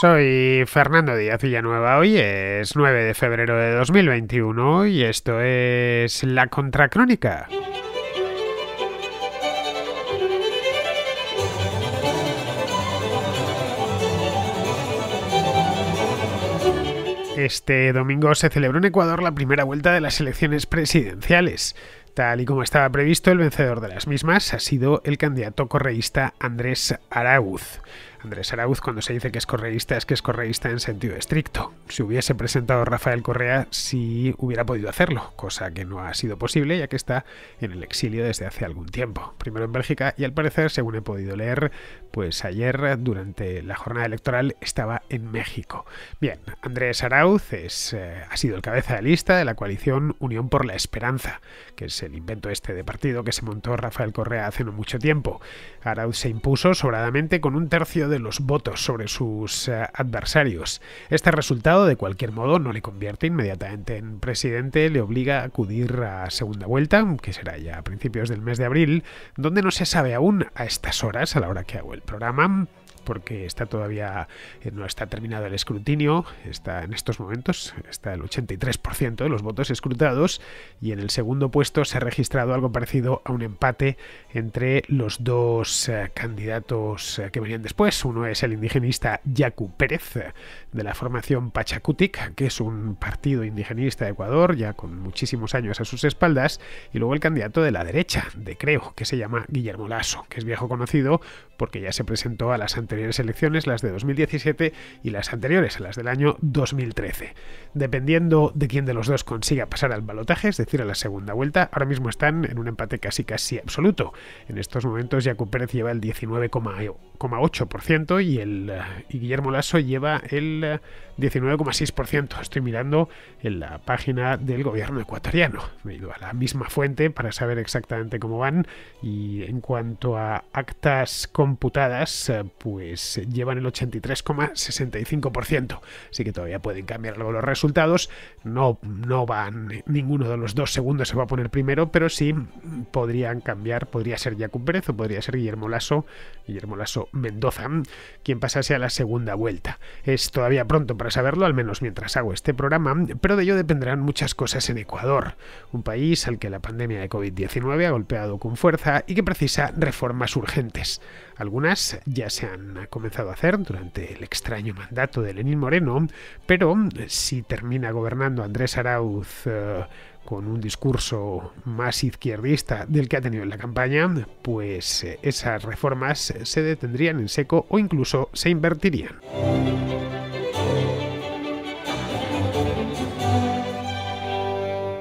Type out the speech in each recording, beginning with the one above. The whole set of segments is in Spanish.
Soy Fernando Díaz Villanueva, hoy es 9 de febrero de 2021 y esto es La Contracrónica. Este domingo se celebró en Ecuador la primera vuelta de las elecciones presidenciales. Tal y como estaba previsto, el vencedor de las mismas ha sido el candidato correísta Andrés Arauz. Andrés Arauz cuando se dice que es correísta es que es correísta en sentido estricto. Si hubiese presentado Rafael Correa, sí hubiera podido hacerlo, cosa que no ha sido posible ya que está en el exilio desde hace algún tiempo. Primero en Bélgica y al parecer, según he podido leer, pues ayer durante la jornada electoral estaba en México. Bien, Andrés Arauz es, eh, ha sido el cabeza de lista de la coalición Unión por la Esperanza, que es el invento este de partido que se montó Rafael Correa hace no mucho tiempo. Arauz se impuso sobradamente con un tercio de los votos sobre sus eh, adversarios. Este resultado, de cualquier modo, no le convierte inmediatamente en presidente, le obliga a acudir a segunda vuelta, que será ya a principios del mes de abril, donde no se sabe aún a estas horas, a la hora que hago el programa, porque está todavía, eh, no está terminado el escrutinio, está en estos momentos, está el 83% de los votos escrutados y en el segundo puesto se ha registrado algo parecido a un empate entre los dos eh, candidatos eh, que venían después. Uno es el indigenista Yacu Pérez de la formación Pachacutic, que es un partido indigenista de Ecuador, ya con muchísimos años a sus espaldas, y luego el candidato de la derecha, de Creo, que se llama Guillermo Lasso, que es viejo conocido porque ya se presentó a las anteriores primeras elecciones, las de 2017 y las anteriores, las del año 2013. Dependiendo de quién de los dos consiga pasar al balotaje, es decir, a la segunda vuelta, ahora mismo están en un empate casi casi absoluto. En estos momentos Jacob Pérez lleva el 19,1. 8% y, el, Guillermo Lasso lleva el 19,6%. Estoy mirando en la página del gobierno ecuatoriano. Me he ido a la misma fuente para saber exactamente cómo van y en cuanto a actas computadas, eh, pues llevan el 83,65%. Así que todavía pueden cambiar los resultados. No, no van, ninguno de los dos segundos se va a poner primero, pero sí podrían cambiar, podría ser Jacob Pérez o podría ser Guillermo Lasso. Guillermo Lasso Mendoza, quien pasase a la segunda vuelta. Es todavía pronto para saberlo, al menos mientras hago este programa, pero de ello dependerán muchas cosas en Ecuador, un país al que la pandemia de COVID-19 ha golpeado con fuerza y que precisa reformas urgentes. Algunas ya se han comenzado a hacer durante el extraño mandato de Lenín Moreno, pero si termina gobernando Andrés Arauz eh, con un discurso más izquierdista del que ha tenido en la campaña, pues eh, esas reformas se detendrían en seco o incluso se invertirían.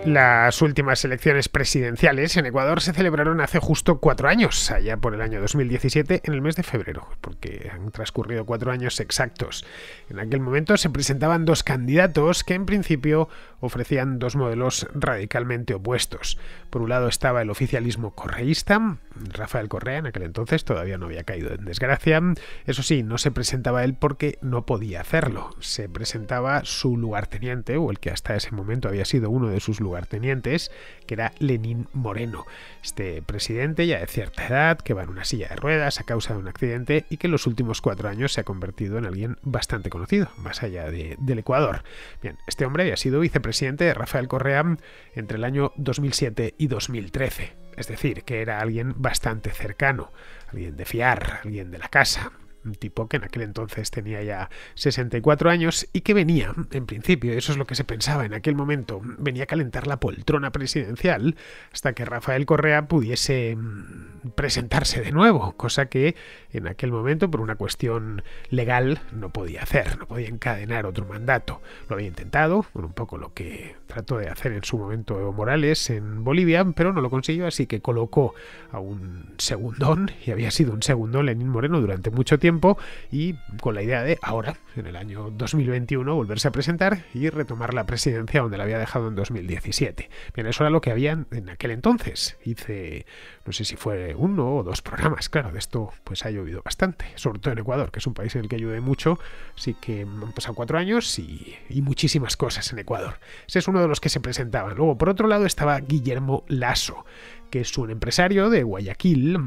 Las últimas elecciones presidenciales en Ecuador se celebraron hace justo cuatro años, allá por el año 2017, en el mes de febrero, porque han transcurrido cuatro años exactos. En aquel momento se presentaban dos candidatos que en principio ofrecían dos modelos radicalmente opuestos. Por un lado estaba el oficialismo correísta, Rafael Correa en aquel entonces todavía no había caído en desgracia, eso sí, no se presentaba él porque no podía hacerlo, se presentaba su lugarteniente o el que hasta ese momento había sido uno de sus lugares Tenientes, que era Lenín Moreno. Este presidente, ya de cierta edad, que va en una silla de ruedas a causa de un accidente y que en los últimos cuatro años se ha convertido en alguien bastante conocido, más allá del Ecuador. Bien, este hombre había sido vicepresidente de Rafael Correa entre el año 2007 y 2013, es decir, que era alguien bastante cercano, alguien de fiar, alguien de la casa tipo que en aquel entonces tenía ya 64 años y que venía, en principio, eso es lo que se pensaba en aquel momento, venía a calentar la poltrona presidencial hasta que Rafael Correa pudiese mm, presentarse de nuevo, cosa que en aquel momento, por una cuestión legal, no podía hacer, no podía encadenar otro mandato. Lo había intentado, con un poco lo que trató de hacer en su momento Evo Morales en Bolivia, pero no lo consiguió, así que colocó a un segundón, y había sido un segundo Lenín Moreno durante mucho tiempo, y con la idea de ahora, en el año 2021, volverse a presentar y retomar la presidencia donde la había dejado en 2017. Bien, eso era lo que había en aquel entonces. Hice, no sé si fue uno o dos programas, claro, de esto pues ha llovido bastante, sobre todo en Ecuador, que es un país en el que ayudé mucho, así que han pasado cuatro años y, y muchísimas cosas en Ecuador. Ese es uno de los que se presentaban. Luego, por otro lado, estaba Guillermo Lasso, que es un empresario de Guayaquil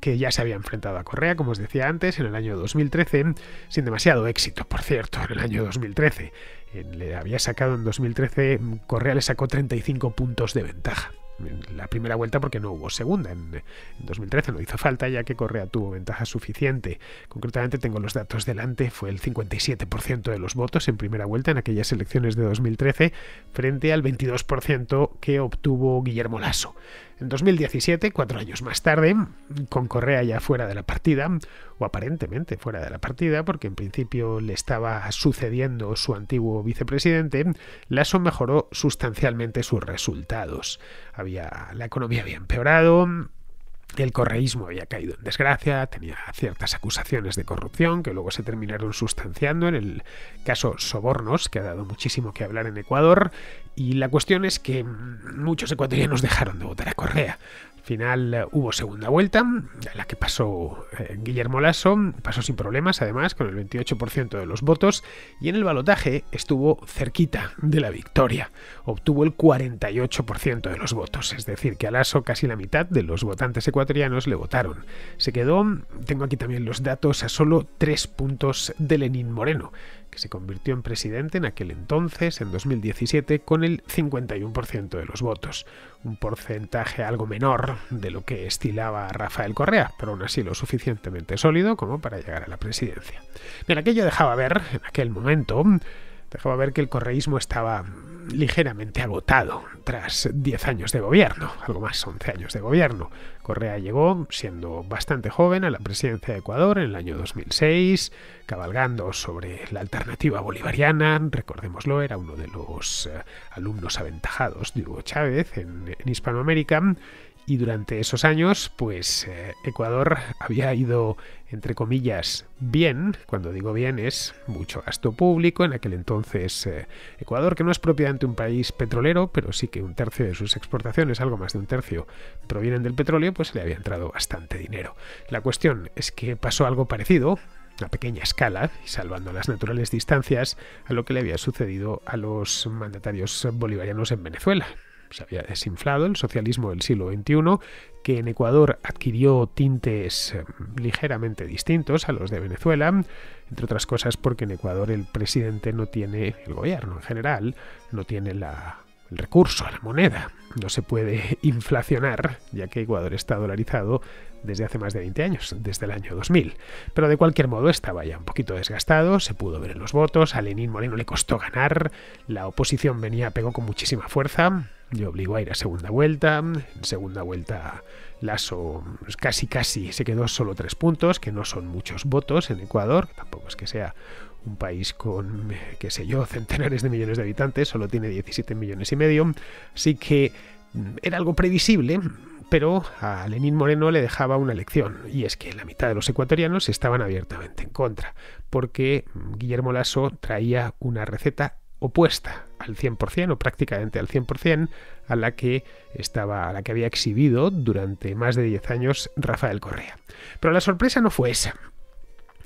que ya se había enfrentado a Correa, como os decía antes, en el año 2013, sin demasiado éxito, por cierto, en el año 2013. Eh, le había sacado en 2013, Correa le sacó 35 puntos de ventaja. En la primera vuelta porque no hubo segunda. En, 2013 no hizo falta ya que Correa tuvo ventaja suficiente. Concretamente tengo los datos delante, fue el 57% de los votos en primera vuelta en aquellas elecciones de 2013 frente al 22% que obtuvo Guillermo Lasso. En 2017, cuatro años más tarde, con Correa ya fuera de la partida, o aparentemente fuera de la partida, porque en principio le estaba sucediendo su antiguo vicepresidente, Lasso mejoró sustancialmente sus resultados. Había, la economía había empeorado, el correísmo había caído en desgracia, tenía ciertas acusaciones de corrupción que luego se terminaron sustanciando en el caso Sobornos, que ha dado muchísimo que hablar en Ecuador, y la cuestión es que muchos ecuatorianos dejaron de votar a Correa final hubo segunda vuelta, la que pasó eh, Guillermo Lasso, pasó sin problemas además, con el 28% de los votos, y en el balotaje estuvo cerquita de la victoria. Obtuvo el 48% de los votos, es decir, que a Lasso casi la mitad de los votantes ecuatorianos le votaron. Se quedó, tengo aquí también los datos, a solo 3 puntos de Lenín Moreno se convirtió en presidente en aquel entonces, en 2017, con el 51% de los votos, un porcentaje algo menor de lo que estilaba Rafael Correa, pero aún así lo suficientemente sólido como para llegar a la presidencia. Mira, aquello dejaba ver, en aquel momento, dejaba ver que el correísmo estaba ligeramente agotado tras 10 años de gobierno, algo más, 11 años de gobierno, Correa llegó, siendo bastante joven, a la presidencia de Ecuador en el año 2006, cabalgando sobre la alternativa bolivariana, recordémoslo, era uno de los eh, alumnos aventajados de Hugo Chávez en, Hispanoamérica, y durante esos años, pues eh, Ecuador había ido, entre comillas, bien, cuando digo bien es mucho gasto público, en aquel entonces eh, Ecuador, que no es propiamente un país petrolero, pero sí que un tercio de sus exportaciones, algo más de un tercio, provienen del petróleo, pues le había entrado bastante dinero. La cuestión es que pasó algo parecido, a pequeña escala y salvando las naturales distancias a lo que le había sucedido a los mandatarios bolivarianos en Venezuela se había desinflado el socialismo del siglo XXI, que en Ecuador adquirió tintes eh, ligeramente distintos a los de Venezuela, entre otras cosas porque en Ecuador el presidente no tiene, el gobierno en general, no tiene la, el recurso, la moneda. No se puede inflacionar, ya que Ecuador está dolarizado desde hace más de 20 años, desde el año 2000. Pero de cualquier modo estaba ya un poquito desgastado, se pudo ver en los votos, a Lenín Moreno le costó ganar, la oposición venía, pegó con muchísima fuerza, le obligó a ir a segunda vuelta, en segunda vuelta Lasso casi casi se quedó solo tres puntos, que no son muchos votos en Ecuador, tampoco es que sea un país con, qué sé yo, centenares de millones de habitantes, solo tiene 17 millones y medio, así que mm, era algo previsible, pero a Lenín Moreno le dejaba una lección, y es que la mitad de los ecuatorianos estaban abiertamente en contra, porque Guillermo Lasso traía una receta opuesta al 100% o prácticamente al 100% a la que estaba a la que había exhibido durante más de 10 años Rafael Correa. Pero la sorpresa no fue esa.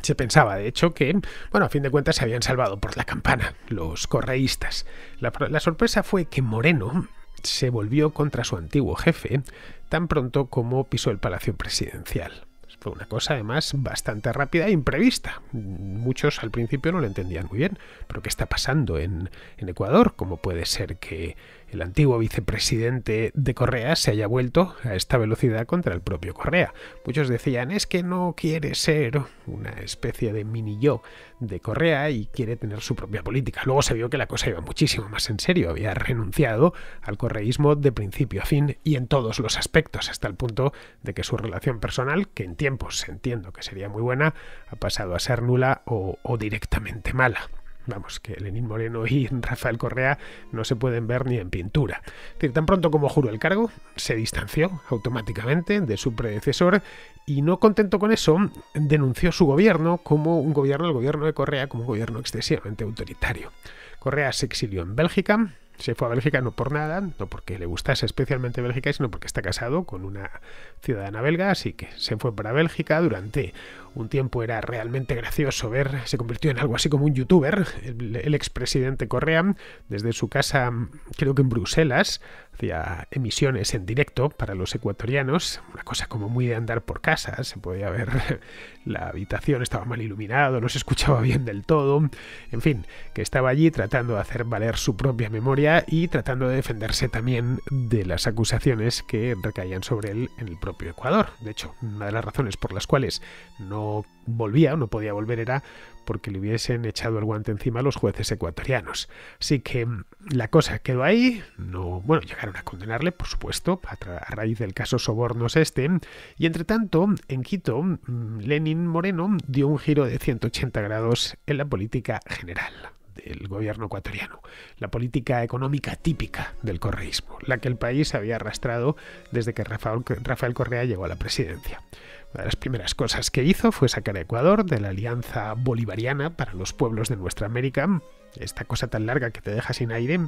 Se pensaba, de hecho, que, bueno, a fin de cuentas se habían salvado por la campana los correístas. la sorpresa fue que Moreno se volvió contra su antiguo jefe tan pronto como pisó el Palacio Presidencial. Fue una cosa además bastante rápida e imprevista. Muchos al principio no lo entendían muy bien. ¿Pero qué está pasando en, Ecuador? ¿Cómo puede ser que el antiguo vicepresidente de Correa se haya vuelto a esta velocidad contra el propio Correa. Muchos decían, es que no quiere ser una especie de mini yo de Correa y quiere tener su propia política. Luego se vio que la cosa iba muchísimo más en serio, había renunciado al correísmo de principio a fin y en todos los aspectos, hasta el punto de que su relación personal, que en tiempos entiendo que sería muy buena, ha pasado a ser nula o, o directamente mala. Vamos, que Lenín Moreno y Rafael Correa no se pueden ver ni en pintura. tan pronto como juró el cargo, se distanció automáticamente de su predecesor y no contento con eso, denunció su gobierno como un gobierno, el gobierno de Correa, como un gobierno excesivamente autoritario. Correa se exilió en Bélgica, se fue a Bélgica no por nada, no porque le gustase especialmente Bélgica, sino porque está casado con una ciudadana belga, así que se fue para Bélgica durante un tiempo era realmente gracioso ver, se convirtió en algo así como un youtuber, el, expresidente Correa, desde su casa creo que en Bruselas, emisiones en directo para los ecuatorianos, una cosa como muy de andar por casa, se podía ver la habitación, estaba mal iluminado, no se escuchaba bien del todo, en fin, que estaba allí tratando de hacer valer su propia memoria y tratando de defenderse también de las acusaciones que recaían sobre él en el propio Ecuador. De hecho, una de las razones por las cuales no volvía o no podía volver era porque le hubiesen echado el guante encima a los jueces ecuatorianos. Así que mm, la cosa quedó ahí, no, bueno, llegaron a condenarle, por supuesto, a, raíz del caso Sobornos este, y entre tanto, en Quito, mm, Lenin Moreno dio un giro de 180 grados en la política general del gobierno ecuatoriano, la política económica típica del correísmo, la que el país había arrastrado desde que Rafael Correa llegó a la presidencia. Una de las primeras cosas que hizo fue sacar a Ecuador de la Alianza Bolivariana para los pueblos de nuestra América, esta cosa tan larga que te deja sin aire,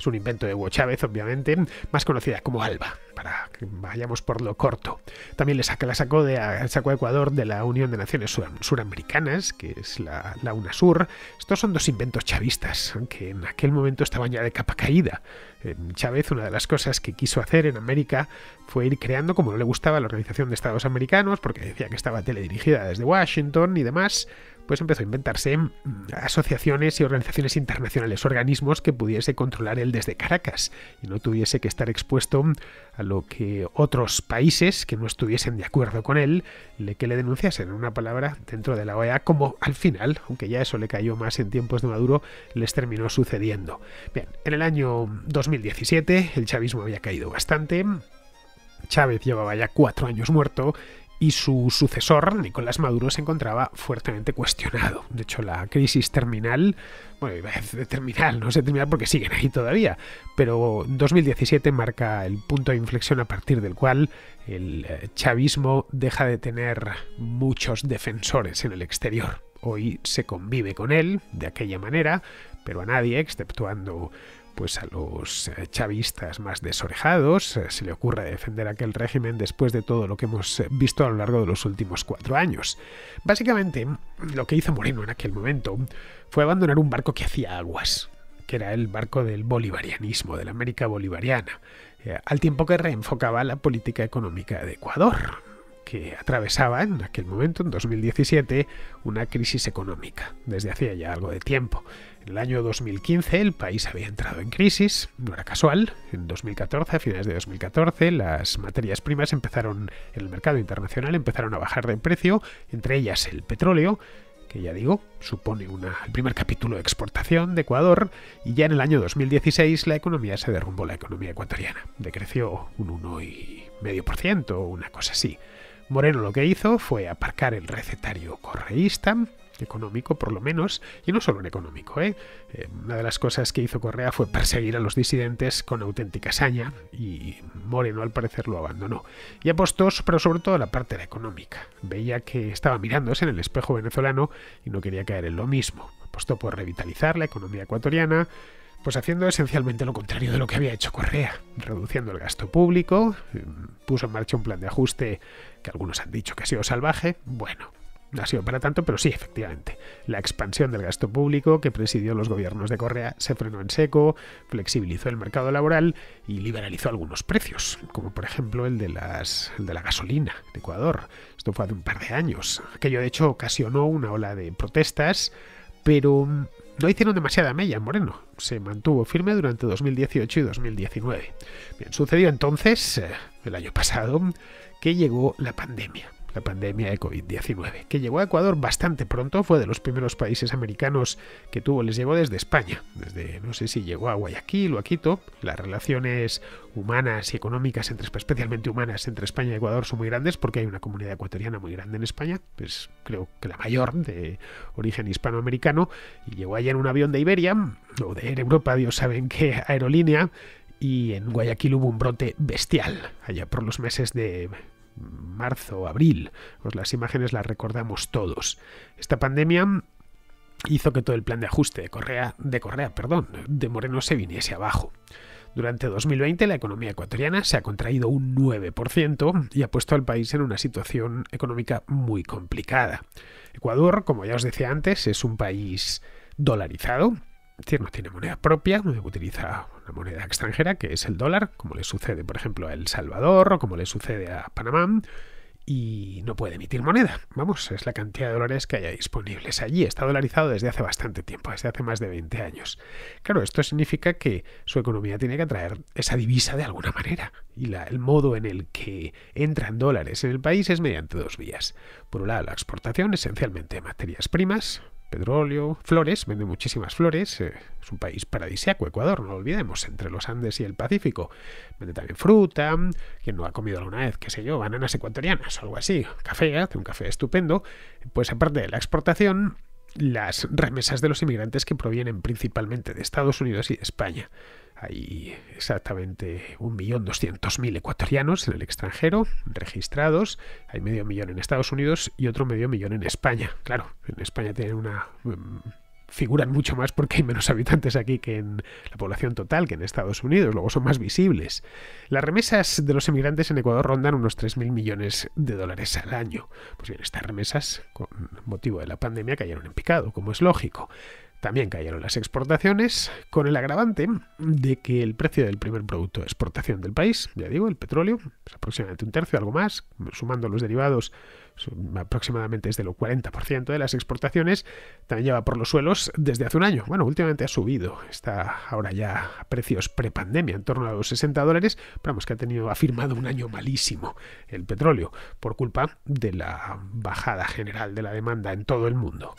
es un invento de Hugo Chávez, obviamente, más conocida como ALBA, para que vayamos por lo corto. También le saca, la sacó de, sacó a Ecuador de la Unión de Naciones Suramericanas, que es la, UNASUR. Estos son dos inventos chavistas, aunque en aquel momento estaban ya de capa caída. Eh, Chávez, una de las cosas que quiso hacer en América fue ir creando, como no le gustaba la Organización de Estados Americanos, porque decía que estaba teledirigida desde Washington y demás, pues empezó a inventarse mm, asociaciones y organizaciones internacionales, organismos que pudiese controlar él desde Caracas y no tuviese que estar expuesto mm, a lo que otros países que no estuviesen de acuerdo con él, le, que le denunciasen una palabra dentro de la OEA, como al final, aunque ya eso le cayó más en tiempos de Maduro, les terminó sucediendo. Bien, en el año 2017 el chavismo había caído bastante, Chávez llevaba ya cuatro años muerto y su sucesor, Nicolás Maduro, se encontraba fuertemente cuestionado. De hecho, la crisis terminal, bueno, iba terminal, no sé terminal porque siguen ahí todavía, pero 2017 marca el punto de inflexión a partir del cual el eh, chavismo deja de tener muchos defensores en el exterior. Hoy se convive con él de aquella manera, pero a nadie, exceptuando pues a los eh, chavistas más desorejados eh, se le ocurre defender aquel régimen después de todo lo que hemos eh, visto a lo largo de los últimos cuatro años. Básicamente, lo que hizo Moreno en aquel momento fue abandonar un barco que hacía aguas, que era el barco del bolivarianismo, de la América bolivariana, al tiempo que reenfocaba la política económica de Ecuador que atravesaba en aquel momento, en 2017, una crisis económica, desde hacía ya algo de tiempo. En el año 2015 el país había entrado en crisis, no era casual. En 2014, a finales de 2014, las materias primas empezaron en el mercado internacional empezaron a bajar de precio, entre ellas el petróleo, que ya digo, supone una, el primer capítulo de exportación de Ecuador, y ya en el año 2016 la economía se derrumbó, la economía ecuatoriana. Decreció un 1,5%, una cosa así. Moreno lo que hizo fue aparcar el recetario correísta, económico por lo menos, y no solo en económico. ¿eh? eh una de las cosas que hizo Correa fue perseguir a los disidentes con auténtica saña y Moreno al parecer lo abandonó. Y apostó, pero sobre todo, a la parte económica. Veía que estaba mirándose en el espejo venezolano y no quería caer en lo mismo. Apostó por revitalizar la economía ecuatoriana, pues haciendo esencialmente lo contrario de lo que había hecho Correa, reduciendo el gasto público, mm, puso en marcha un plan de ajuste que algunos han dicho que ha sido salvaje, bueno, no ha sido para tanto, pero sí, efectivamente. La expansión del gasto público que presidió los gobiernos de Correa se frenó en seco, flexibilizó el mercado laboral y liberalizó algunos precios, como por ejemplo el de, las, de la gasolina de Ecuador. Esto fue hace un par de años. Aquello de hecho ocasionó una ola de protestas, pero mm, no hicieron demasiada mella en Moreno. Se mantuvo firme durante 2018 y 2019. Bien, sucedió entonces, eh, el año pasado, que llegó la pandemia la pandemia de COVID-19, que llegó a Ecuador bastante pronto, fue de los primeros países americanos que tuvo, les llegó desde España, desde no sé si llegó a Guayaquil o a Quito, las relaciones humanas y económicas, entre, especialmente humanas, entre España y Ecuador son muy grandes porque hay una comunidad ecuatoriana muy grande en España, pues creo que la mayor de origen hispanoamericano, y llegó allá en un avión de Iberia o de Europa, Dios sabe en qué aerolínea, y en Guayaquil hubo un brote bestial allá por los meses de marzo, abril. Pues las imágenes las recordamos todos. Esta pandemia hizo que todo el plan de ajuste de Correa, de Correa, perdón, de Moreno se viniese abajo. Durante 2020 la economía ecuatoriana se ha contraído un 9% y ha puesto al país en una situación económica muy complicada. Ecuador, como ya os decía antes, es un país dolarizado, no tiene moneda propia, utiliza una moneda extranjera que es el dólar, como le sucede por ejemplo a El Salvador o como le sucede a Panamá, y no puede emitir moneda. Vamos, es la cantidad de dólares que haya disponibles allí. Está dolarizado desde hace bastante tiempo, desde hace más de 20 años. Claro, esto significa que su economía tiene que atraer esa divisa de alguna manera. Y el modo en el que entran dólares en el país es mediante dos vías. Por un lado, la exportación, esencialmente de materias primas, petróleo, flores, vende muchísimas flores, eh, es un país paradisíaco, Ecuador, no lo olvidemos, entre los Andes y el Pacífico. Vende también fruta, quien no ha comido alguna vez, qué sé yo, bananas ecuatorianas o algo así, café, hace un café estupendo, pues aparte de la exportación, las remesas de los inmigrantes que provienen principalmente de Estados Unidos y de España. Hay exactamente 1.200.000 ecuatorianos en el extranjero registrados. Hay medio millón en Estados Unidos y otro medio millón en España. Claro, en España tienen una... figura mm, figuran mucho más porque hay menos habitantes aquí que en la población total, que en Estados Unidos, luego son más visibles. Las remesas de los emigrantes en Ecuador rondan unos 3.000 millones de dólares al año. Pues bien, estas remesas, con motivo de la pandemia, cayeron en picado, como es lógico. También cayeron las exportaciones, con el agravante de que el precio del primer producto de exportación del país, ya digo, el petróleo, es aproximadamente un tercio, algo más, sumando los derivados, aproximadamente es de del 40% de las exportaciones, también lleva por los suelos desde hace un año. Bueno, últimamente ha subido, está ahora ya a precios prepandemia, en torno a los 60 dólares, pero vamos, que ha, tenido, afirmado un año malísimo el petróleo, por culpa de la bajada general de la demanda en todo el mundo.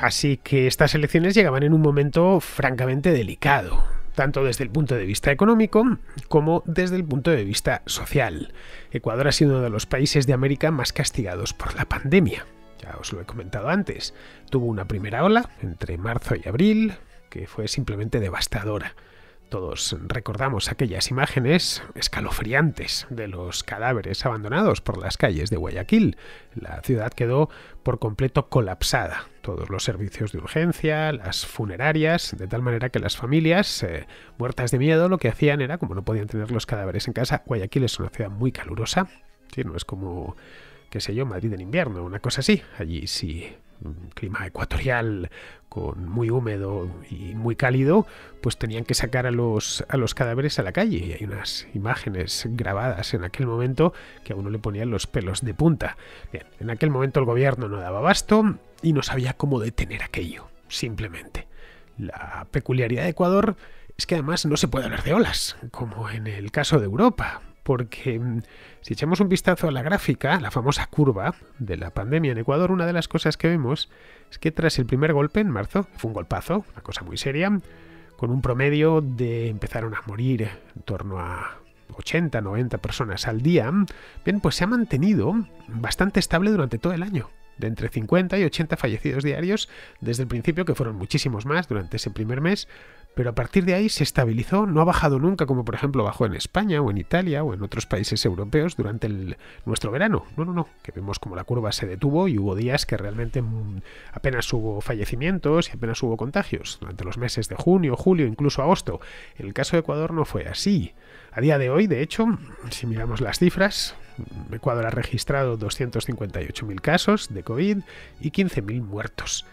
Así que estas elecciones llegaban en un momento francamente delicado, tanto desde el punto de vista económico como desde el punto de vista social. Ecuador ha sido uno de los países de América más castigados por la pandemia. Ya os lo he comentado antes. Tuvo una primera ola entre marzo y abril que fue simplemente devastadora. Todos recordamos aquellas imágenes escalofriantes de los cadáveres abandonados por las calles de Guayaquil. La ciudad quedó por completo colapsada todos los servicios de urgencia, las funerarias, de tal manera que las familias, eh, muertas de miedo, lo que hacían era, como no podían tener los cadáveres en casa, Guayaquil es una ciudad muy calurosa, ¿sí? no es como, qué sé yo, Madrid en invierno, una cosa así, allí sí clima ecuatorial con muy húmedo y muy cálido, pues tenían que sacar a los, a los cadáveres a la calle. Y hay unas imágenes grabadas en aquel momento que a uno le ponían los pelos de punta. en aquel momento el gobierno no daba abasto y no sabía cómo detener aquello, simplemente. La peculiaridad de Ecuador es que además no se puede hablar de olas, como en el caso de Europa porque mm, si echamos un vistazo a la gráfica, la famosa curva de la pandemia en Ecuador, una de las cosas que vemos es que tras el primer golpe en marzo, fue un golpazo, una cosa muy seria, con un promedio de empezaron a morir en torno a 80, 90 personas al día, bien, pues se ha mantenido bastante estable durante todo el año de entre 50 y 80 fallecidos diarios desde el principio, que fueron muchísimos más durante ese primer mes, pero a partir de ahí se estabilizó, no ha bajado nunca como por ejemplo bajó en España o en Italia o en otros países europeos durante nuestro verano. No, no, no, que vemos como la curva se detuvo y hubo días que realmente mm, apenas hubo fallecimientos y apenas hubo contagios, durante los meses de junio, julio, incluso agosto. En el caso de Ecuador no fue así. A día de hoy, de hecho, si miramos las cifras, mm, Ecuador ha registrado 258.000 casos de COVID y 15.000 muertos.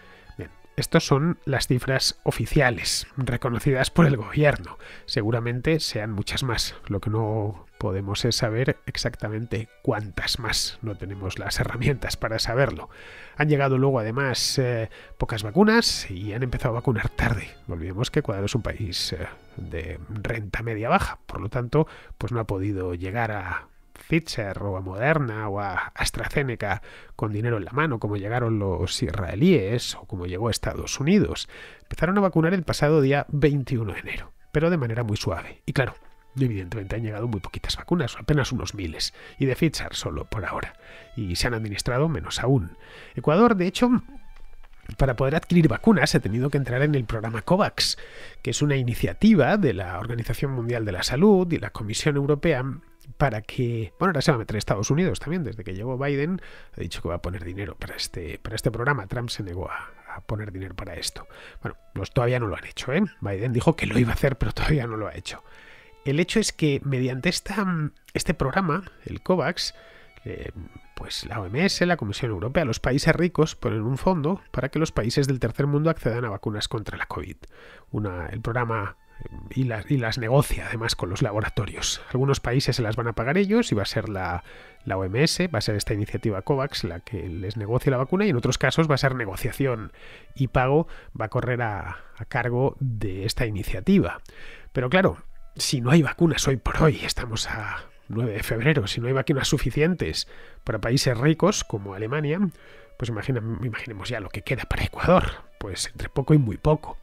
Estas son las cifras oficiales, reconocidas por el gobierno. Seguramente sean muchas más. Lo que no podemos es saber exactamente cuántas más. No tenemos las herramientas para saberlo. Han llegado luego además eh, pocas vacunas y han empezado a vacunar tarde. No olvidemos que Ecuador es un país eh, de renta media baja. Por lo tanto, pues no ha podido llegar a Fitcher o a Moderna o a AstraZeneca con dinero en la mano, como llegaron los israelíes o como llegó a Estados Unidos. Empezaron a vacunar el pasado día 21 de enero, pero de manera muy suave. Y claro, Evidentemente han llegado muy poquitas vacunas, apenas unos miles, y de Pfizer solo por ahora, y se han administrado menos aún. Ecuador, de hecho, para poder adquirir vacunas ha tenido que entrar en el programa COVAX, que es una iniciativa de la Organización Mundial de la Salud y la Comisión Europea para que, bueno, ahora se va a meter Estados Unidos también, desde que llegó Biden, ha dicho que va a poner dinero para este, para este programa. Trump se negó a, poner dinero para esto. Bueno, pues todavía no lo han hecho, ¿eh? Biden dijo que lo iba a hacer, pero todavía no lo ha hecho. El hecho es que mediante esta, este programa, el COVAX, eh, pues la OMS, la Comisión Europea, los países ricos ponen un fondo para que los países del tercer mundo accedan a vacunas contra la COVID. Una, el programa y las, y las negocia además con los laboratorios. Algunos países se las van a pagar ellos y va a ser la, OMS, va a ser esta iniciativa COVAX la que les negocie la vacuna y en otros casos va a ser negociación y pago va a correr a, cargo de esta iniciativa. Pero claro, si no hay vacunas hoy por hoy, estamos a 9 de febrero, si no hay vacunas suficientes para países ricos como Alemania, pues imaginemos ya lo que queda para Ecuador, pues entre poco y muy poco.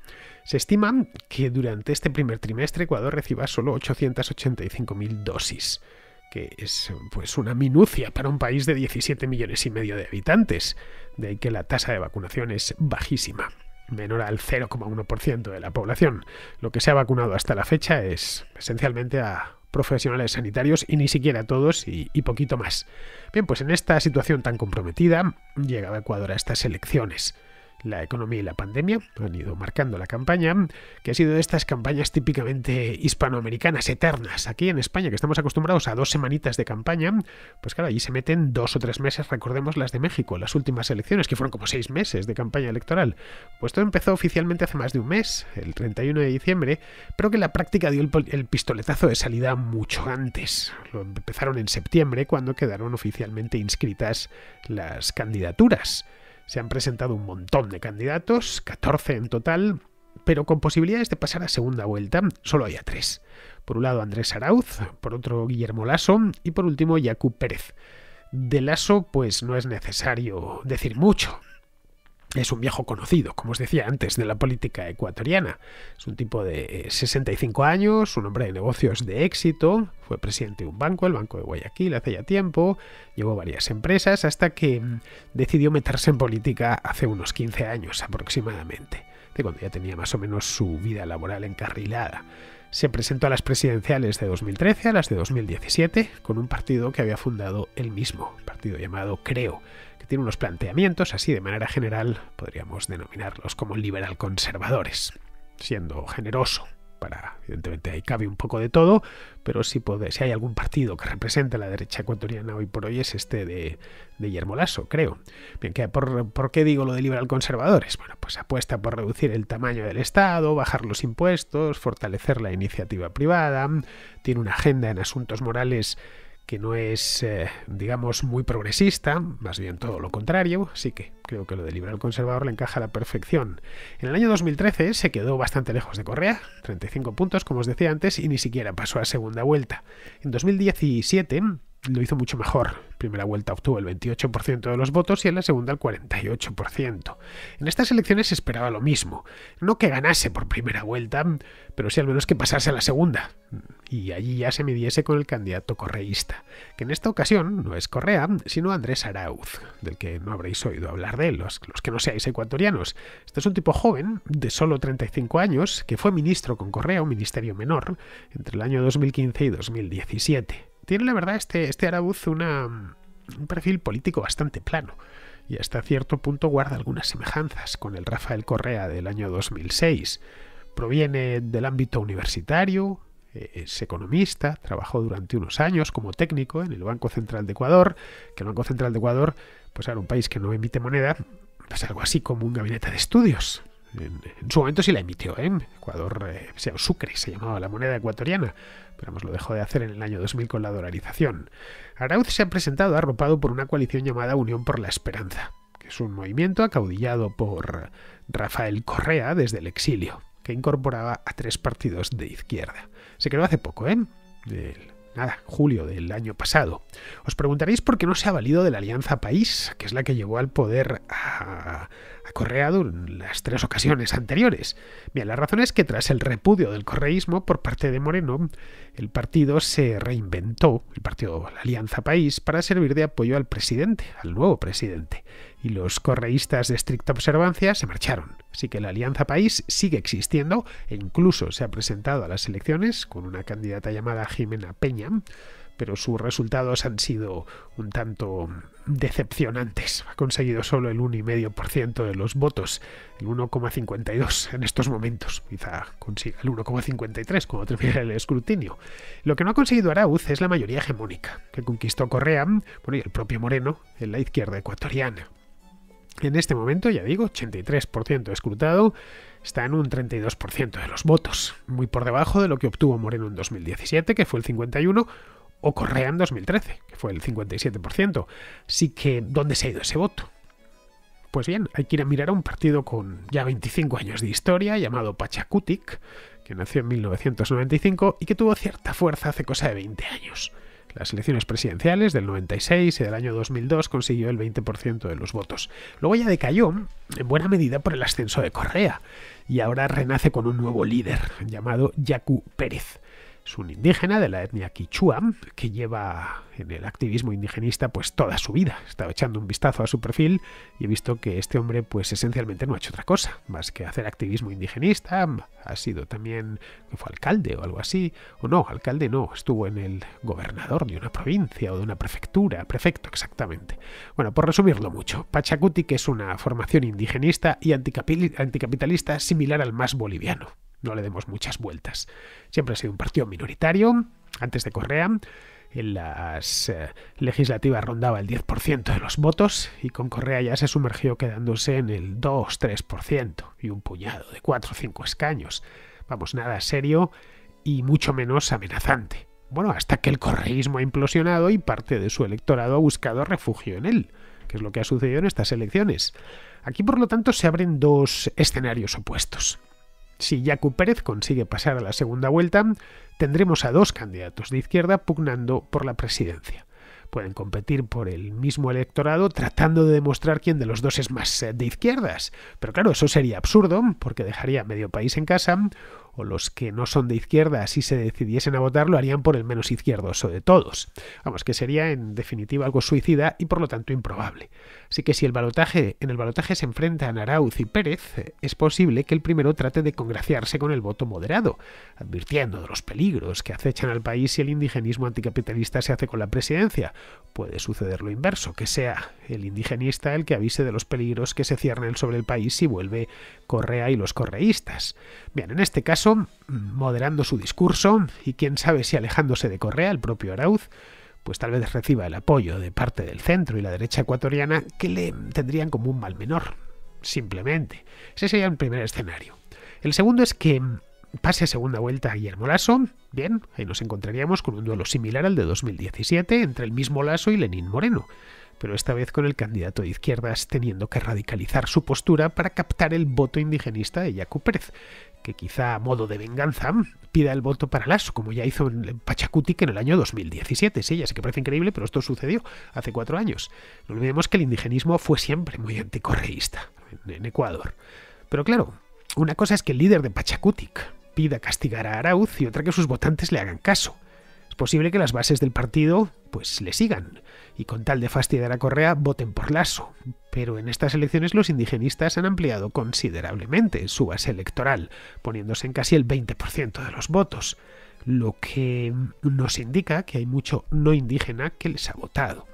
Se estima que durante este primer trimestre Ecuador reciba solo 885.000 dosis, que es pues una minucia para un país de 17 millones y medio de habitantes, de ahí que la tasa de vacunación es bajísima, menor al 0,1% de la población. Lo que se ha vacunado hasta la fecha es esencialmente a profesionales sanitarios y ni siquiera todos y, y, poquito más. Bien, pues en esta situación tan comprometida llegaba Ecuador a estas elecciones la economía y la pandemia han ido marcando la campaña, que ha sido de estas campañas típicamente hispanoamericanas, eternas. Aquí en España, que estamos acostumbrados a dos semanitas de campaña, pues claro, allí se meten dos o tres meses, recordemos las de México, las últimas elecciones, que fueron como seis meses de campaña electoral. Pues todo empezó oficialmente hace más de un mes, el 31 de diciembre, pero que la práctica dio el, el pistoletazo de salida mucho antes. Lo empezaron en septiembre, cuando quedaron oficialmente inscritas las candidaturas. Se han presentado un montón de candidatos, 14 en total, pero con posibilidades de pasar a segunda vuelta, solo hay tres. Por un lado Andrés Arauz, por otro Guillermo Lasso y por último Jakub Pérez. De Lasso pues no es necesario decir mucho, es un viejo conocido, como os decía antes, de la política ecuatoriana. Es un tipo de 65 eh, años, un hombre de negocios de éxito, fue presidente de un banco, el Banco de Guayaquil, hace ya tiempo, llevó varias empresas hasta que mm, decidió meterse en política hace unos 15 años aproximadamente, de cuando ya tenía más o menos su vida laboral encarrilada. Se presentó a las presidenciales de 2013, a las de 2017, con un partido que había fundado él mismo, un partido llamado Creo tiene unos planteamientos, así de manera general podríamos denominarlos como liberal conservadores, siendo generoso. Para, evidentemente ahí cabe un poco de todo, pero si, puede, si hay algún partido que represente a la derecha ecuatoriana hoy por hoy es este de, de Guillermo Lasso, creo. Bien, que por, por, qué digo lo de liberal conservadores? Bueno, pues apuesta por reducir el tamaño del Estado, bajar los impuestos, fortalecer la iniciativa privada, tiene una agenda en asuntos morales que no es, eh, digamos, muy progresista, más bien todo lo contrario, así que creo que lo de liberal conservador le encaja a la perfección. En el año 2013 se quedó bastante lejos de Correa, 35 puntos, como os decía antes, y ni siquiera pasó a segunda vuelta. En 2017 lo hizo mucho mejor. primera vuelta obtuvo el 28% de los votos y en la segunda el 48%. En estas elecciones se esperaba lo mismo. No que ganase por primera vuelta, pero sí al menos que pasase a la segunda. Y allí ya se midiese con el candidato correísta, que en esta ocasión no es Correa, sino Andrés Arauz, del que no habréis oído hablar de él, los, los que no seáis ecuatorianos. Este es un tipo joven, de solo 35 años, que fue ministro con Correa, un ministerio menor, entre el año 2015 y 2017. Tiene la verdad este, este un perfil político bastante plano y hasta cierto punto guarda algunas semejanzas con el Rafael Correa del año 2006. Proviene del ámbito universitario, eh, es economista, trabajó durante unos años como técnico en el Banco Central de Ecuador, que el Banco Central de Ecuador pues era un país que no emite moneda, es pues algo así como un gabinete de estudios en, su momento sí la emitió, ¿eh? Ecuador, o eh, sea, Sucre se llamaba la moneda ecuatoriana, pero nos lo dejó de hacer en el año 2000 con la dolarización. Arauz se ha presentado arropado por una coalición llamada Unión por la Esperanza, que es un movimiento acaudillado por Rafael Correa desde el exilio, que incorporaba a tres partidos de izquierda. Se creó hace poco, ¿eh? nada, julio del año pasado. Os preguntaréis por qué no se ha valido de la Alianza País, que es la que llevó al poder a, correado en las tres ocasiones anteriores. Bien, la razón es que tras el repudio del correísmo por parte de Moreno, el partido se reinventó, el partido Alianza País, para servir de apoyo al presidente, al nuevo presidente. Y los correístas de estricta observancia se marcharon. Así que la Alianza País sigue existiendo e incluso se ha presentado a las elecciones con una candidata llamada Jimena Peña pero sus resultados han sido un tanto decepcionantes. Ha conseguido solo el 1,5% de los votos, el 1,52 en estos momentos. Quizá consiga el 1,53 cuando termine el escrutinio. Lo que no ha conseguido Arauz es la mayoría hegemónica, que conquistó Correa, bueno, y el propio Moreno, en la izquierda ecuatoriana. En este momento, ya digo, 83% escrutado, está en un 32% de los votos, muy por debajo de lo que obtuvo Moreno en 2017, que fue el 51%, o Correa en 2013, que fue el 57%. Sí que, ¿dónde se ha ido ese voto? Pues bien, hay que ir a mirar a un partido con ya 25 años de historia llamado Pachakutik que nació en 1995 y que tuvo cierta fuerza hace cosa de 20 años. Las elecciones presidenciales del 96 y del año 2002 consiguió el 20% de los votos. Luego ya decayó, en buena medida, por el ascenso de Correa, y ahora renace con un nuevo líder llamado Yacu Pérez. Es un indígena de la etnia quichua que lleva en el activismo indigenista pues toda su vida. He estado echando un vistazo a su perfil y he visto que este hombre pues esencialmente no ha hecho otra cosa más que hacer activismo indigenista. Ha sido también fue alcalde o algo así, o no, alcalde no, estuvo en el gobernador de una provincia o de una prefectura, prefecto exactamente. Bueno, por resumirlo mucho, Pachacuti que es una formación indigenista y anticapitalista similar al más boliviano no le demos muchas vueltas. Siempre ha sido un partido minoritario, antes de Correa. En las eh, legislativas rondaba el 10% de los votos y con Correa ya se sumergió quedándose en el 2-3% y un puñado de 4 o 5 escaños. Vamos, nada serio y mucho menos amenazante. Bueno, hasta que el correísmo ha implosionado y parte de su electorado ha buscado refugio en él, que es lo que ha sucedido en estas elecciones. Aquí, por lo tanto, se abren dos escenarios opuestos. Si Jacu Pérez consigue pasar a la segunda vuelta, tendremos a dos candidatos de izquierda pugnando por la presidencia. Pueden competir por el mismo electorado tratando de demostrar quién de los dos es más eh, de izquierdas. Pero claro, eso sería absurdo porque dejaría medio país en casa o los que no son de izquierda, si se decidiesen a votar, lo harían por el menos izquierdoso de todos. Vamos, que sería en definitiva algo suicida y por lo tanto improbable. Así que si el balotaje, en el balotaje se enfrentan Arauz y Pérez, es posible que el primero trate de congraciarse con el voto moderado, advirtiendo de los peligros que acechan al país si el indigenismo anticapitalista se hace con la presidencia. Puede suceder lo inverso, que sea el indigenista el que avise de los peligros que se ciernen sobre el país y vuelve Correa y los correístas. Bien, en este caso, moderando su discurso y quién sabe si alejándose de Correa, el propio Arauz, pues tal vez reciba el apoyo de parte del centro y la derecha ecuatoriana que le tendrían como un mal menor, simplemente. Ese sería el primer escenario. El segundo es que pase segunda vuelta Guillermo Lasso, bien, ahí nos encontraríamos con un duelo similar al de 2017 entre el mismo Lasso y Lenín Moreno, pero esta vez con el candidato de izquierdas teniendo que radicalizar su postura para captar el voto indigenista de Jaco Pérez, que quizá a modo de venganza pida el voto para Lasso, como ya hizo en en el año 2017. Sí, ya sé que parece increíble, pero esto sucedió hace cuatro años. No olvidemos que el indigenismo fue siempre muy anticorreísta en Ecuador. Pero claro, una cosa es que el líder de Pachacutic pida castigar a Arauz y otra que sus votantes le hagan caso. Es posible que las bases del partido pues le sigan y con tal de fastidiar a Correa voten por Lasso, pero en estas elecciones los indigenistas han ampliado considerablemente su base electoral, poniéndose en casi el 20% de los votos, lo que nos indica que hay mucho no indígena que les ha votado.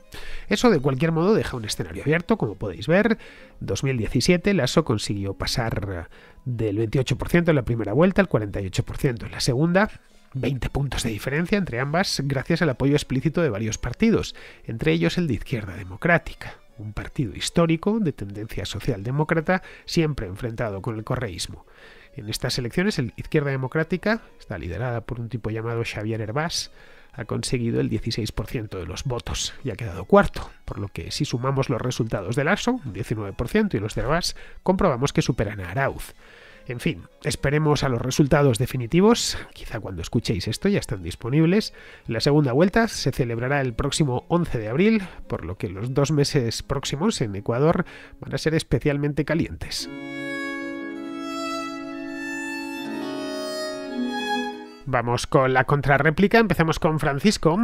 Eso de cualquier modo deja un escenario abierto, como podéis ver. 2017 Lasso consiguió pasar del 28% en la primera vuelta al 48% en la segunda, 20 puntos de diferencia entre ambas gracias al apoyo explícito de varios partidos, entre ellos el de Izquierda Democrática, un partido histórico de tendencia socialdemócrata siempre enfrentado con el correísmo. En estas elecciones, el Izquierda Democrática, está liderada por un tipo llamado Xavier Herbás, ha conseguido el 16% de los votos y ha quedado cuarto, por lo que si sumamos los resultados de Larsson, un 19%, y los de Herbás, comprobamos que superan a Arauz. En fin, esperemos a los resultados definitivos, quizá cuando escuchéis esto ya están disponibles. La segunda vuelta se celebrará el próximo 11 de abril, por lo que los dos meses próximos en Ecuador van a ser especialmente calientes. Vamos con la contrarréplica. Empezamos con Francisco,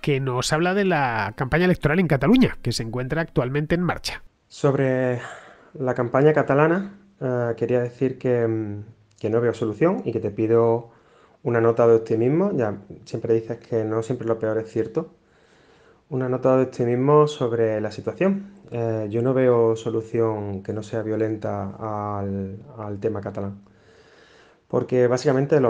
que nos habla de la campaña electoral en Cataluña, que se encuentra actualmente en marcha. Sobre la campaña catalana, Ah, quería decir mm, que, no veo solución y que te pido una nota de optimismo. Ya siempre dices que no siempre lo peor es cierto. Una nota de optimismo sobre la situación. Eh, yo no veo solución que no sea violenta al, tema catalán. Porque básicamente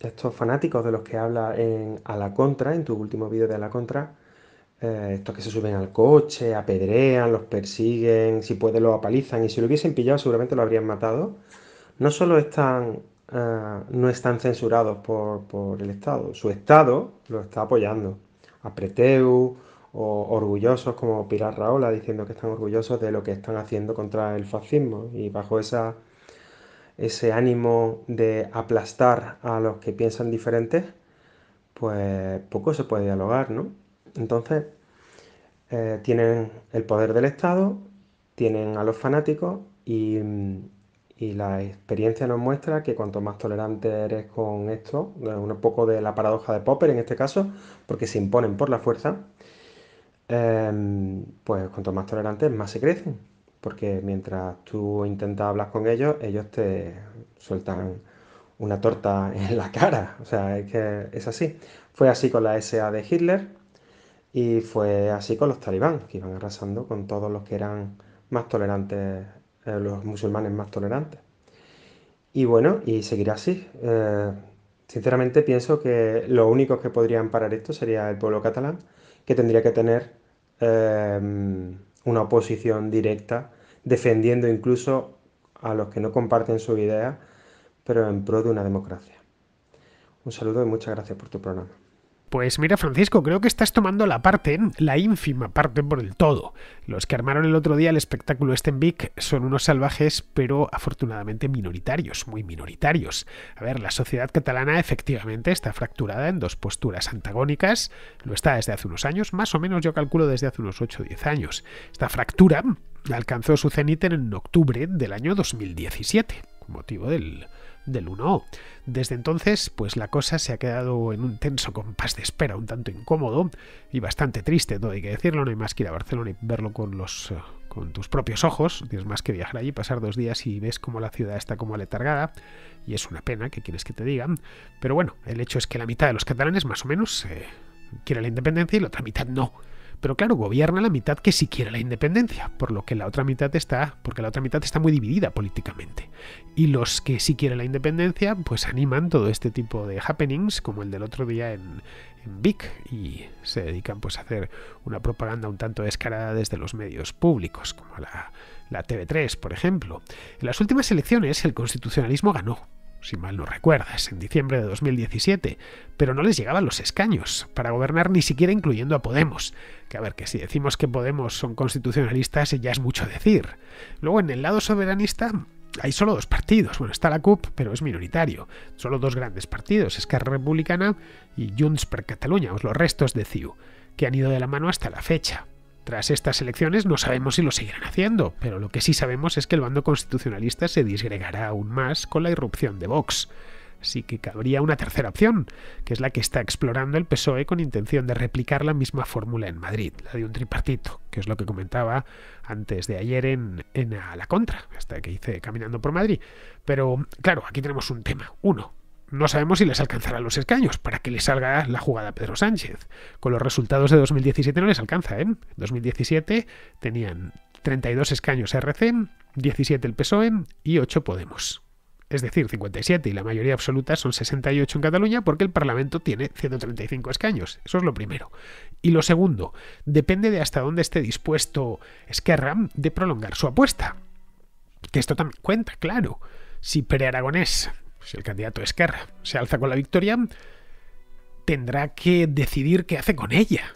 estos fanáticos de los que habla en A la Contra, en tu último vídeo de A la Contra, eh, estos que se suben al coche, apedrean, los persiguen, si puede los apalizan y si lo hubiesen pillado seguramente lo habrían matado, no solo están, eh, no están censurados por, el Estado, su Estado lo está apoyando. Apreteu o orgullosos como Pilar Raola diciendo que están orgullosos de lo que están haciendo contra el fascismo y bajo ese ánimo de aplastar a los que piensan diferentes, pues poco se puede dialogar, ¿no? Entonces, eh, tienen el poder del Estado, tienen a los fanáticos mm, y, la experiencia nos muestra que cuanto más tolerante eres con esto, eh, un poco de la paradoja de Popper en este caso, porque se imponen por la fuerza, em, pues cuanto más tolerantes, más se crecen. Porque mientras tú intentas hablar con ellos, ellos te sueltan una torta en la cara. O sea, es que es así. Fue así con la SA de Hitler, y fue así con los talibán, que iban arrasando con todos los que eran más tolerantes, eh, los musulmanes más tolerantes. Y bueno, y seguirá así. Eh, sinceramente pienso que los únicos que podrían parar esto sería el pueblo catalán, que tendría que tener eh, una oposición directa, defendiendo incluso a los que no comparten su idea, pero en pro de una democracia. Un saludo y muchas gracias por tu programa. Pues mira, Francisco, creo que estás tomando la parte, la ínfima parte por el todo. Los que armaron el otro día el espectáculo Stenvik son unos salvajes, pero afortunadamente minoritarios, muy minoritarios. A ver, la sociedad catalana efectivamente está fracturada en dos posturas antagónicas. Lo está desde hace unos años, más o menos yo calculo desde hace unos 8 o 10 años. Esta fractura alcanzó su cenit en octubre del año 2017, con motivo del del 1O. Desde entonces, pues la cosa se ha quedado en un tenso compás de espera, un tanto incómodo y bastante triste, todo hay que decirlo, no hay más que ir a Barcelona y verlo con los eh, con tus propios ojos, tienes más que viajar allí, pasar dos días y ves cómo la ciudad está como aletargada, y es una pena que quieres que te digan, pero bueno, el hecho es que la mitad de los catalanes más o menos eh, quiere la independencia y la otra mitad no. Pero claro, gobierna la mitad que quiere la independencia, por lo que la otra mitad está, porque la otra mitad está muy dividida políticamente. Y los que sí quieren la independencia, pues animan todo este tipo de happenings, como el del otro día en, Vic, y se dedican pues a hacer una propaganda un tanto descarada desde los medios públicos, como la, la TV3, por ejemplo. En las últimas elecciones el constitucionalismo ganó, si mal no recuerdas, en diciembre de 2017, pero no les llegaban los escaños para gobernar ni siquiera incluyendo a Podemos. Que a ver, que si decimos que Podemos son constitucionalistas ya es mucho decir. Luego en el lado soberanista hay solo dos partidos. Bueno, está la CUP, pero es minoritario. Solo dos grandes partidos, Esquerra Republicana y Junts per Catalunya, los restos de CiU, que han ido de la mano hasta la fecha. Tras estas elecciones no sabemos si lo seguirán haciendo, pero lo que sí sabemos es que el bando constitucionalista se disgregará aún más con la irrupción de Vox. Así que cabría una tercera opción, que es la que está explorando el PSOE con intención de replicar la misma fórmula en Madrid, la de un tripartito, que es lo que comentaba antes de ayer en, a la contra, hasta que hice Caminando por Madrid. Pero claro, aquí tenemos un tema. Uno, no sabemos si les alcanzará los escaños para que les salga la jugada a Pedro Sánchez. Con los resultados de 2017 no les alcanza. En ¿eh? 2017 tenían 32 escaños RC, 17 el PSOE y 8 Podemos. Es decir, 57 y la mayoría absoluta son 68 en Cataluña porque el Parlamento tiene 135 escaños. Eso es lo primero. Y lo segundo, depende de hasta dónde esté dispuesto Esquerra de prolongar su apuesta. Que esto también cuenta, claro. Si Pere Aragonés si pues el candidato Esquerra se alza con la victoria, tendrá que decidir qué hace con ella.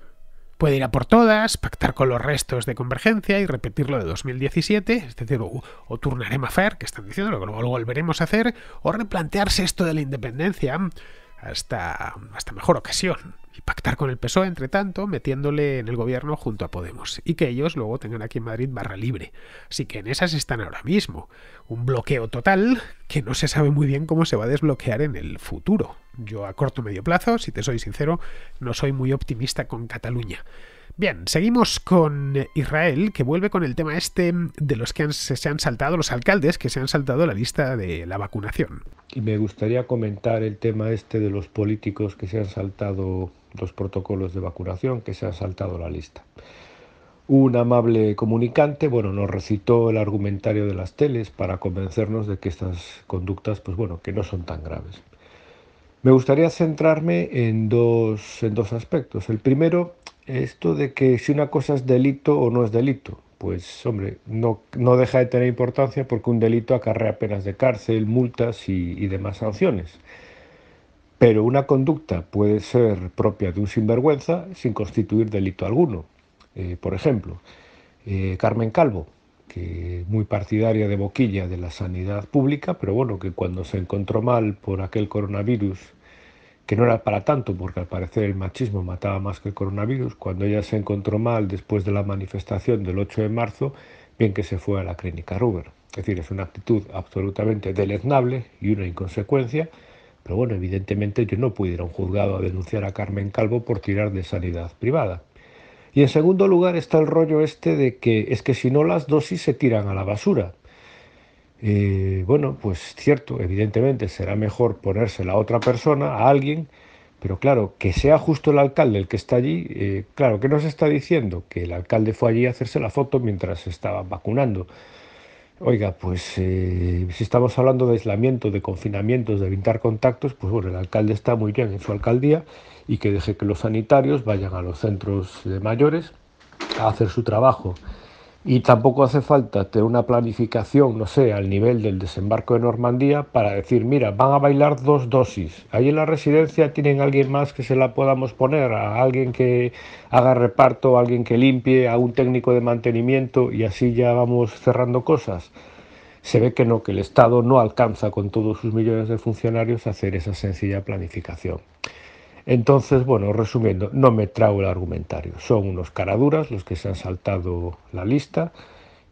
Puede ir a por todas, pactar con los restos de convergencia y repetir lo de 2017, es decir, o, o a fer, que están diciendo, lo que luego volveremos a hacer, o replantearse esto de la independencia hasta, hasta mejor ocasión y pactar con el PSOE, entre tanto, metiéndole en el gobierno junto a Podemos, y que ellos luego tengan aquí en Madrid barra libre. Así que en esas están ahora mismo. Un bloqueo total que no se sabe muy bien cómo se va a desbloquear en el futuro. Yo a corto o medio plazo, si te soy sincero, no soy muy optimista con Cataluña. Bien, seguimos con Israel, que vuelve con el tema este de los que se han saltado, los alcaldes que se han saltado la lista de la vacunación. Y me gustaría comentar el tema este de los políticos que se han saltado los protocolos de vacunación, que se ha saltado la lista. Un amable comunicante, bueno, nos recitó el argumentario de las teles para convencernos de que estas conductas, pues bueno, que no son tan graves. Me gustaría centrarme en dos, en dos aspectos. El primero, esto de que si una cosa es delito o no es delito, pues hombre, no, no, deja de tener importancia porque un delito acarrea penas de cárcel, multas y demás sanciones. Pero una conducta puede ser propia de un sinvergüenza sin constituir delito alguno. Eh, por ejemplo, eh, Carmen Calvo, que muy partidaria de boquilla de la sanidad pública, pero bueno, que cuando se encontró mal por aquel coronavirus, que no era para tanto, porque al parecer el machismo mataba más que el coronavirus, cuando ella se encontró mal después de la manifestación del 8 de marzo, bien que se fue a la clínica Ruber. Es decir, es una actitud absolutamente deleznable y una inconsecuencia pero bueno, evidentemente yo no pudiera ir a un juzgado a denunciar a Carmen Calvo por tirar de sanidad privada. Y en segundo lugar está el rollo este de que es que si no las dosis se tiran a la basura. Eh, bueno, pues cierto, evidentemente será mejor ponérsela a otra persona, a alguien, pero claro, que sea justo el alcalde el que está allí, eh, claro, ¿qué nos está diciendo? Que el alcalde fue allí a hacerse la foto mientras se estaban vacunando. Oiga, pues eh, si estamos hablando de aislamiento, de confinamientos, de evitar contactos, pues bueno, el alcalde está muy bien en su alcaldía y que deje que los sanitarios vayan a los centros de mayores a hacer su trabajo y tampoco hace falta tener una planificación, no sé, al nivel del desembarco de Normandía para decir, mira, van a bailar dos dosis. Ahí en la residencia tienen alguien más que se la podamos poner, a alguien que haga reparto, a alguien que limpie, a un técnico de mantenimiento y así ya vamos cerrando cosas. Se ve que no, que el Estado no alcanza con todos sus millones de funcionarios a hacer esa sencilla planificación. Entonces, bueno, resumiendo, no me trago el argumentario. Son unos caraduras los que se han saltado la lista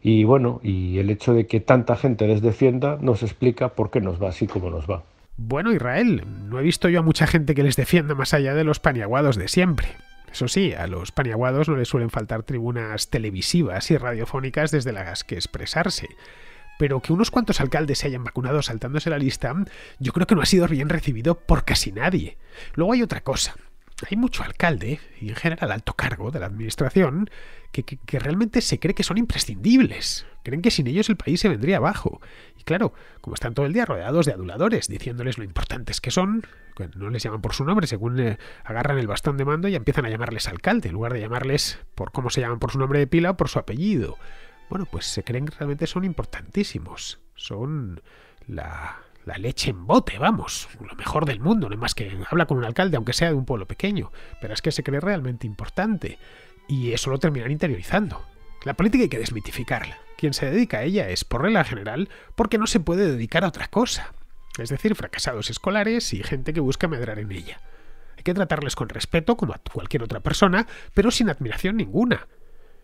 y bueno, y el hecho de que tanta gente les defienda nos explica por qué nos va así como nos va. Bueno, Israel, no he visto yo a mucha gente que les defienda más allá de los paniaguados de siempre. Eso sí, a los paniaguados no les suelen faltar tribunas televisivas y radiofónicas desde las que expresarse pero que unos cuantos alcaldes se hayan vacunado saltándose la lista, yo creo que no ha sido bien recibido por casi nadie. Luego hay otra cosa. Hay mucho alcalde, y en general alto cargo de la administración, que, realmente se cree que son imprescindibles. Creen que sin ellos el país se vendría abajo. Y claro, como están todo el día rodeados de aduladores, diciéndoles lo importantes que son, no les llaman por su nombre, según eh, agarran el bastón de mando y empiezan a llamarles alcalde, en lugar de llamarles por cómo se llaman por su nombre de pila o por su apellido bueno, pues se creen que realmente son importantísimos. Son la, la leche en bote, vamos, lo mejor del mundo, no es más que habla con un alcalde, aunque sea de un pueblo pequeño, pero es que se cree realmente importante y eso lo terminan interiorizando. La política hay que desmitificarla. Quien se dedica a ella es, por regla general, porque no se puede dedicar a otra cosa. Es decir, fracasados escolares y gente que busca medrar en ella. Hay que tratarles con respeto como a cualquier otra persona, pero sin admiración ninguna.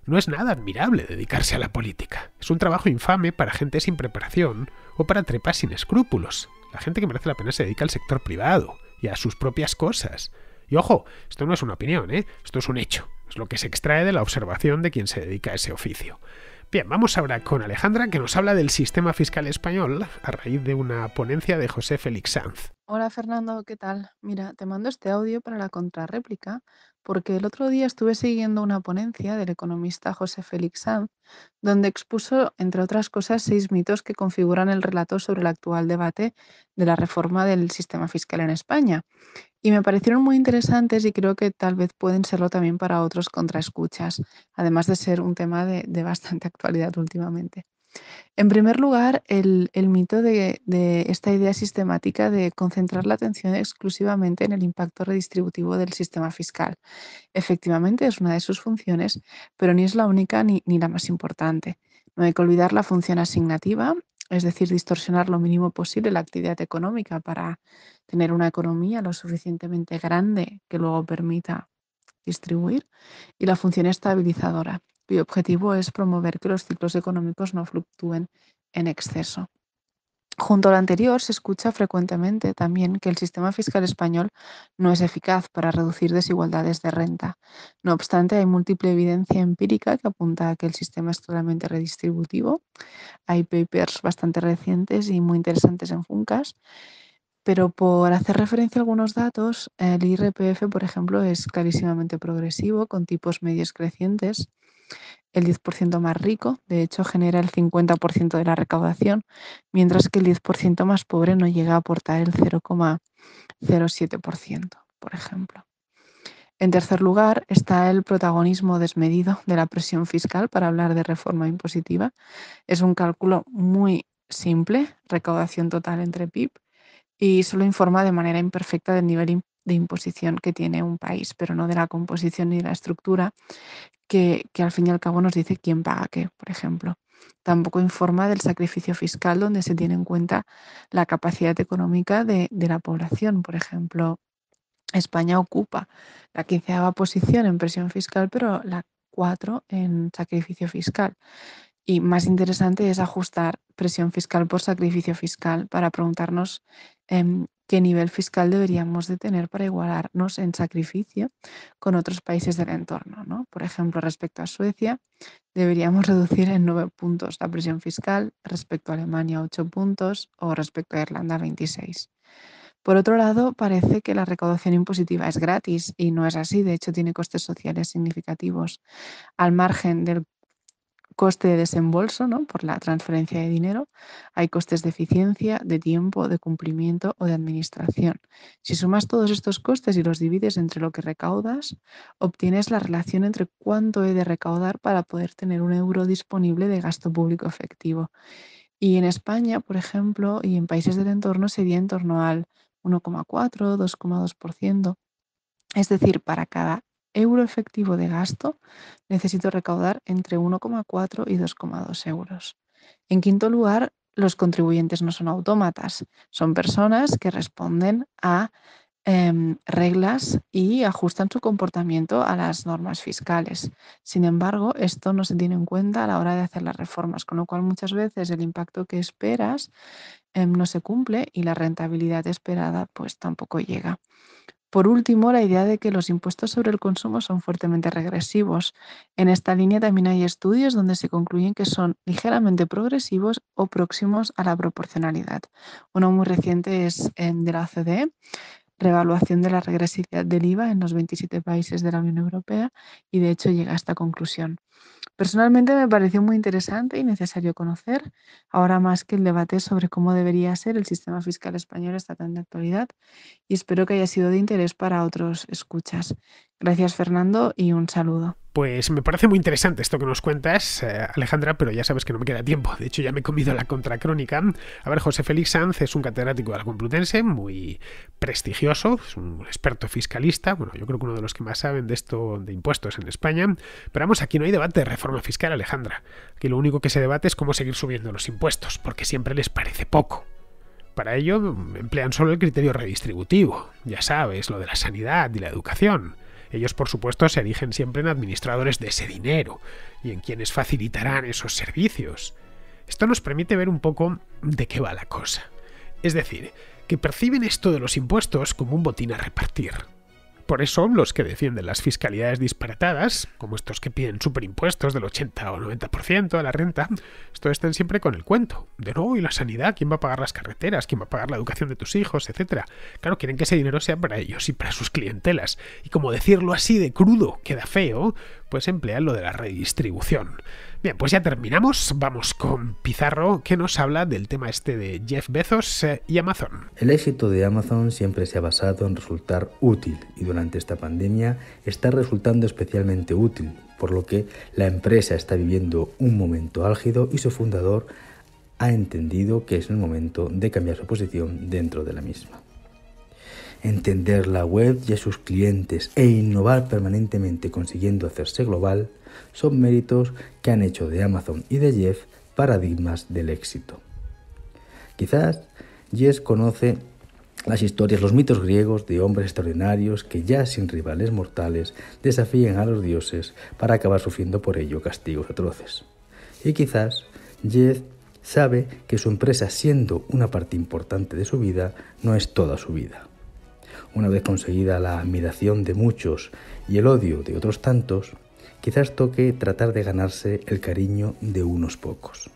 No es nada admirable dedicarse a la política. Es un trabajo infame para gente sin preparación o para trepas sin escrúpulos. La gente que merece la pena se dedica al sector privado y a sus propias cosas. Y ojo, esto no es una opinión, ¿eh? esto es un hecho. Es lo que se extrae de la observación de quien se dedica a ese oficio. Bien, vamos ahora con Alejandra, que nos habla del sistema fiscal español a raíz de una ponencia de José Félix Sanz. Hola Fernando, ¿qué tal? Mira, te mando este audio para la contrarréplica porque el otro día estuve siguiendo una ponencia del economista José Félix Sanz, donde expuso, entre otras cosas, seis mitos que configuran el relato sobre el actual debate de la reforma del sistema fiscal en España. Y me parecieron muy interesantes y creo que tal vez pueden serlo también para otros contraescuchas, además de ser un tema de bastante actualidad últimamente. En primer lugar, el, mito de, esta idea sistemática de concentrar la atención exclusivamente en el impacto redistributivo del sistema fiscal. Efectivamente, es una de sus funciones, pero ni es la única ni la más importante. No hay que olvidar la función asignativa, es decir, distorsionar lo mínimo posible la actividad económica para tener una economía lo suficientemente grande que luego permita distribuir, y la función estabilizadora, cuyo objetivo es promover que los ciclos económicos no fluctúen en exceso. Junto a lo anterior, se escucha frecuentemente también que el sistema fiscal español no es eficaz para reducir desigualdades de renta. No obstante, hay múltiple evidencia empírica que apunta a que el sistema es totalmente redistributivo. Hay papers bastante recientes y muy interesantes en Juncas, Pero por hacer referencia a algunos datos, el IRPF, por ejemplo, es clarísimamente progresivo, con tipos medios crecientes el 10% más rico, de hecho, genera el 50% de la recaudación, mientras que el 10% más pobre no llega a aportar el 0,07%, por ejemplo. En tercer lugar, está el protagonismo desmedido de la presión fiscal para hablar de reforma impositiva. Es un cálculo muy simple, recaudación total entre PIB, y solo informa de manera imperfecta del nivel de imposición que tiene un país, pero no de la composición ni de la estructura que, al fin y al cabo nos dice quién paga qué, por ejemplo. Tampoco informa del sacrificio fiscal donde se tiene en cuenta la capacidad económica de, la población, por ejemplo. España ocupa la quinceava posición en presión fiscal, pero la cuatro en sacrificio fiscal. Y más interesante es ajustar presión fiscal por sacrificio fiscal para preguntarnos em, qué nivel fiscal deberíamos de tener para igualarnos en sacrificio con otros países del entorno. Por ejemplo, respecto a Suecia, deberíamos reducir en nueve puntos la presión fiscal, respecto a Alemania ocho puntos o respecto a Irlanda 26. Por otro lado, parece que la recaudación impositiva es gratis y no es así, de hecho tiene costes sociales significativos. Al margen del coste de desembolso ¿no? por la transferencia de dinero, hay costes de eficiencia, de tiempo, de cumplimiento o de administración. Si sumas todos estos costes y los divides entre lo que recaudas, obtienes la relación entre cuánto he de recaudar para poder tener un euro disponible de gasto público efectivo. Y en España, por ejemplo, y en países del entorno sería en torno al 1,4, 2,2%. Es decir, para cada euro efectivo de gasto, necesito recaudar entre 1,4 y 2,2 euros. En quinto lugar, los contribuyentes no son autómatas, son personas que responden a em, reglas y ajustan su comportamiento a las normas fiscales. Sin embargo, esto no se tiene en cuenta a la hora de hacer las reformas, con lo cual muchas veces el impacto que esperas em, no se cumple y la rentabilidad esperada pues tampoco llega. Por último, la idea de que los impuestos sobre el consumo son fuertemente regresivos. En esta línea también hay estudios donde se concluyen que son ligeramente progresivos o próximos a la proporcionalidad. Uno muy reciente es eh, de la OCDE, revaluación de la regresividad del IVA en los 27 países de la Unión Europea y de hecho llega a esta conclusión. Personalmente me pareció muy interesante y necesario conocer, ahora más que el debate sobre cómo debería ser el sistema fiscal español está tan de actualidad y espero que haya sido de interés para otros escuchas. Gracias Fernando y un saludo. Pues me parece muy interesante esto que nos cuentas, eh, Alejandra, pero ya sabes que no me queda tiempo. De hecho, ya me he comido la contracrónica. A ver, José Félix Sanz es un catedrático de la Complutense, muy prestigioso, es un experto fiscalista. Bueno, yo creo que uno de los que más saben de esto de impuestos en España. Pero vamos, aquí no hay debate de reforma fiscal, Alejandra. Aquí lo único que se debate es cómo seguir subiendo los impuestos, porque siempre les parece poco. Para ello emplean solo el criterio redistributivo, ya sabes, lo de la sanidad y la educación. Ellos, por supuesto, se erigen siempre en administradores de ese dinero y en quienes facilitarán esos servicios. Esto nos permite ver un poco de qué va la cosa. Es decir, que perciben esto de los impuestos como un botín a repartir. Por eso, los que defienden las fiscalidades disparatadas, como estos que piden superimpuestos del 80 o 90% de la renta, esto estén siempre con el cuento. De no, y la sanidad, ¿quién va a pagar las carreteras? ¿Quién va a pagar la educación de tus hijos? Etcétera. Claro, quieren que ese dinero sea para ellos y para sus clientelas. Y como decirlo así de crudo queda feo, pues emplean lo de la redistribución. Bien, pues ya terminamos. Vamos con Pizarro, que nos habla del tema este de Jeff Bezos eh, y Amazon. El éxito de Amazon siempre se ha basado en resultar útil y durante esta pandemia está resultando especialmente útil, por lo que la empresa está viviendo un momento álgido y su fundador ha entendido que es el momento de cambiar su posición dentro de la misma. Entender la web y a sus clientes e innovar permanentemente consiguiendo hacerse global son méritos que han hecho de Amazon y de Jeff paradigmas del éxito. Quizás Jeff conoce las historias, los mitos griegos de hombres extraordinarios que ya sin rivales mortales desafían a los dioses para acabar sufriendo por ello castigos atroces. Y quizás Jeff sabe que su empresa, siendo una parte importante de su vida, no es toda su vida. Una vez conseguida la admiración de muchos y el odio de otros tantos, quizás toque tratar de ganarse el cariño de unos pocos.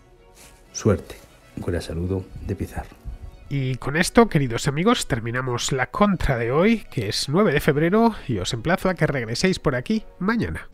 Suerte. Un saludo de Pizarro. Y con esto, queridos amigos, terminamos la contra de hoy, que es 9 de febrero, y os emplazo a que regreséis por aquí mañana.